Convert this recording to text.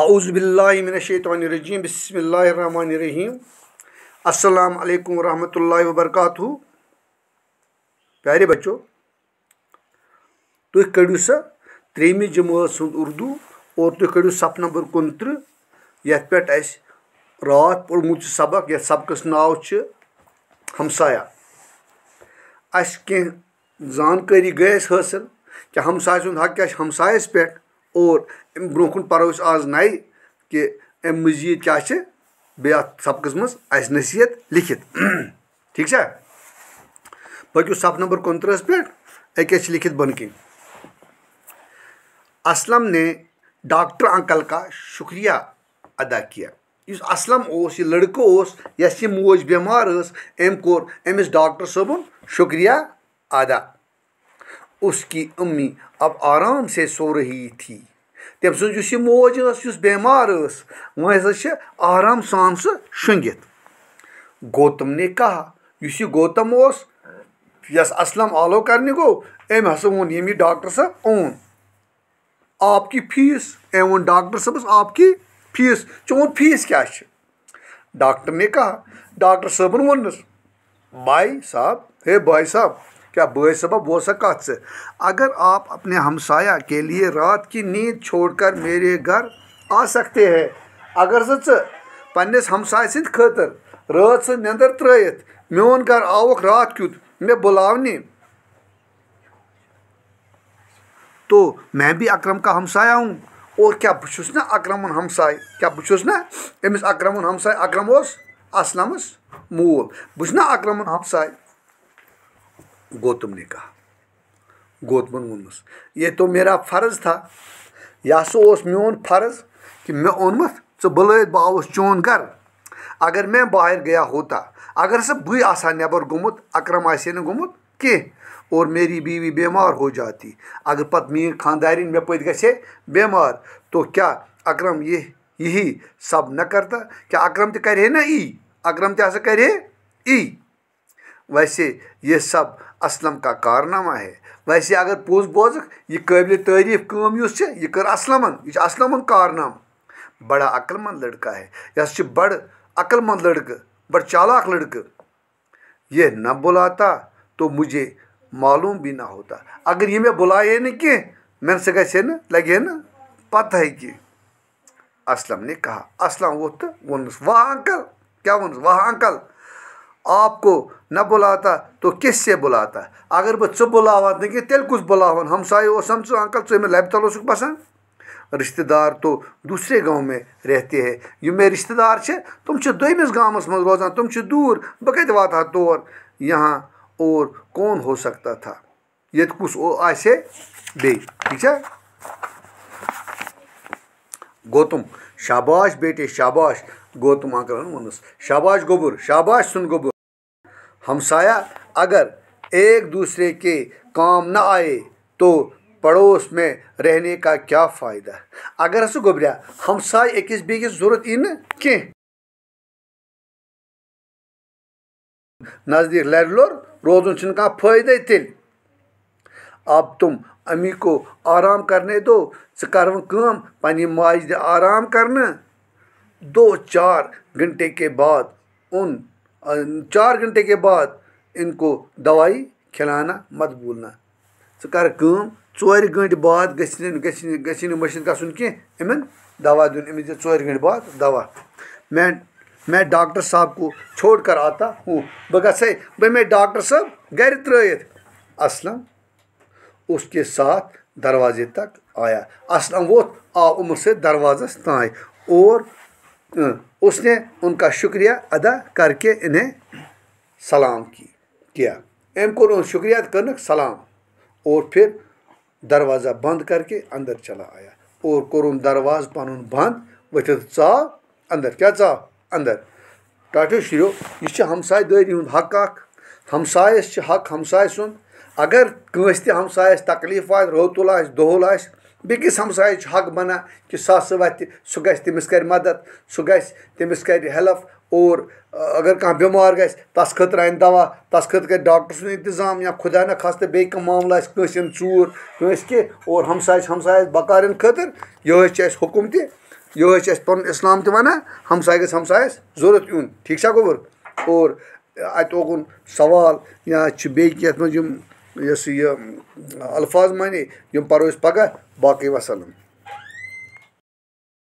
आउज़बिल्लिमिनशैतरजीम बसमीम अल्लाम वरहमत ला वबरक प्यारे बच्चों तुम तो कड़ू सा त्रेम जमात हूँ उर्दू और तुम तो कड़ू सफ नंबर कुंत ये पे रात पोमुत सबक ये सबकस नाव हमसाया अस कह जानकारी गई हासिल कि हमसाय हक क्या हमसायस पेट اور امہِ برونٛہہ کُن پَرو أسۍ آز نَیہِ کہِ امہِ مٔزیٖد کیٛاہ چھِ بیٚیہِ اَتھ سبقَس منٛز اَسہِ نصیٖحت لیٚکھِتھ ٹھیٖک چھا پٔکِو صفہٕ نمبر کُنہٕ تٕرٛہَس پٮ۪ٹھ أکیٛاہ چھِ لیٚکھِتھ بۄنہٕ کِنۍ اسلم نے डॉक्टर अंकल का शुक्रिया अदा किया इस असलम ओस ये लड़को ओस यस ये मोज बीमार ऐम कोर अमिस डॉक्टर सबन शुक्रिया अदा उसकी अम्मी अब आराम से सो रही थी तम यह मोज उस बेमार वह आराम सान सह शुंगित गौतम ने कहा इस गौतम उस यस असलम आलो कर गो अम हसा वो ये डॉक्टर साहब ओन आपकी फीस एम वो डॉक्टर साहब आपकी फीस चोन फीस क्या डॉक्टर ने कहा डॉक्टर साहबन वोनस भाई साहब हे भाई साहब क्या बेसबब हो सका से अगर आप अपने हमसाया के लिए रात की नींद छोड़कर मेरे घर आ सकते हैं अगर सह पे हमसाय सद खर रात से नंदर त्रयत मोन घर आवक रात क्यूत मे बुलावनी तो मैं भी अक्रम का हमसाया हूँ और क्या बहुस ना अक्रम हमसाय क्या बहुस ना अमिस अक्रम हमसाय अक्रम असलमस मूल बहु अक्रम हमसाय गौतम ने कहा गौतम वोनमस ये तो मेरा फर्ज था यह सो मोन फर्ज कि मे ओनम ऐ बुल बहुत चोन घर अगर मैं बाहर गया होता अगर सह बह नबर गुमुत अक्रम आ गुमुत कह और मेरी बीवी बीमार हो जाती अगर पत मे खानदारिन मे पे गे बीमार तो क्या अक्रम ये यही सब न करता क्या अक्रम तो करे ना ई अक्रम तो करे ई वैसे ये सब असलम का कारनामा है वैसे अगर पोज बोज यह काबिल तारीफ कम यह कर असलमन यह असलमन कारनाम बड़ा अकलमंद लड़का है यह बड़ अकलमंद लड़क बड़ चालाक लड़क यह न बुलाता तो मुझे मालूम भी ना होता अगर ये मैं बुलाए नहीं कि मैं से गए न लगे ना पता है कि असलम ने कहा असलम वो तो वो वाह अंकल क्या वो वाह अंकल आपको न बुलाता तो किस से बुलाता अगर बह च बुलावान नगे तेल कुछ बुलावान हमसाय ओसम चु अंकल चु लब तल बसान रिश्तेदार तो दूसरे गांव में रहते हैं ये मे रिश्तेदार है तुम दिस गाँव मज रोजान तुम दूर बह कत वाता तौर यहाँ और कौन हो सकता था ये तो कुछ आसे बे ठीक है गौतम शाबाश बेटे शाबाश गौतम अंकलन वनस शाबाश गोबर शाबाश सुन गोबर हमसाया अगर एक दूसरे के काम ना आए तो पड़ोस में रहने का क्या फ़ायदा अगर सो गुबरिया हमसाय अकिस की जरूरत इन कह नज़दीक लर लोर रोजन का फायदे तेल अब तुम अमी को आराम करने दो कर्वन कम पनि माज आराम करना दो चार घंटे के बाद उन चार घंटे के बाद इनको दवाई खिलाना मत भूलना ऐ तो कर चोर घंटे बाद गशीन गशीन गशीन इमन दवा दिन इमें चोर घंटे बाद दवा मैं मैं डॉक्टर साहब को छोड़ कर आता हूँ बह ग बह मे डॉक्टर साहब गर त्रत असलम उसके साथ दरवाजे तक आया असलम वो आ उम्र से दरवाजा ताय और हाँ, उसने उनका शुक्रिया अदा करके इन्हें सलाम की किया एम को शुक्रिया कर सलाम और फिर दरवाज़ा बंद करके अंदर चला आया और कोरुम दरवाज पन बंद व तो चाव अंदर क्या चाव अंदर टाटो शो यह हमसाय दारी हूँ हक अख हमसायस हक हमसाय सुंद अगर कंस तमसायस तकलीफ आ रोतुल आ दोहल بیٚکِس ہمسایَس چھُ حق بَنان کہِ سُہ ہسا وَتھِ سُہ گژھِ تٔمِس کَرِ مَدَت سُہ گژھِ تٔمِس کَرِ ہیٚلٕپ اور اگر کانٛہہ بٮ۪مار گژھِ تَس خٲطرٕ اَنہِ دَوا تَس خٲطرٕ کَرِ ڈاکٹر سُنٛد اِنتظام یا خۄدا نہ خاستہٕ بیٚیہِ کانٛہہ معاملہٕ آسہِ کٲنٛسہِ یِن ژوٗر کٲنٛسہِ کہِ اور ہمسایَس ہمسایَس بَکارٮ۪ن خٲطرٕ یِہوٚے چھِ اَسہِ حُکُم تہِ یِہوٚے چھِ اَسہِ پَنُن اِسلام تہِ وَنان ہمساے گژھِ ہمسایَس ضوٚرَتھ یُن ٹھیٖک چھا گوٚبُر اور اَتہِ اوکُن سوال یا چھِ بیٚیہِ کینٛہہ یَتھ منٛز یِم یۄس یہِ الفاظ معنی یِم پَرو أسۍ پَگاہ باقٕے وَسلم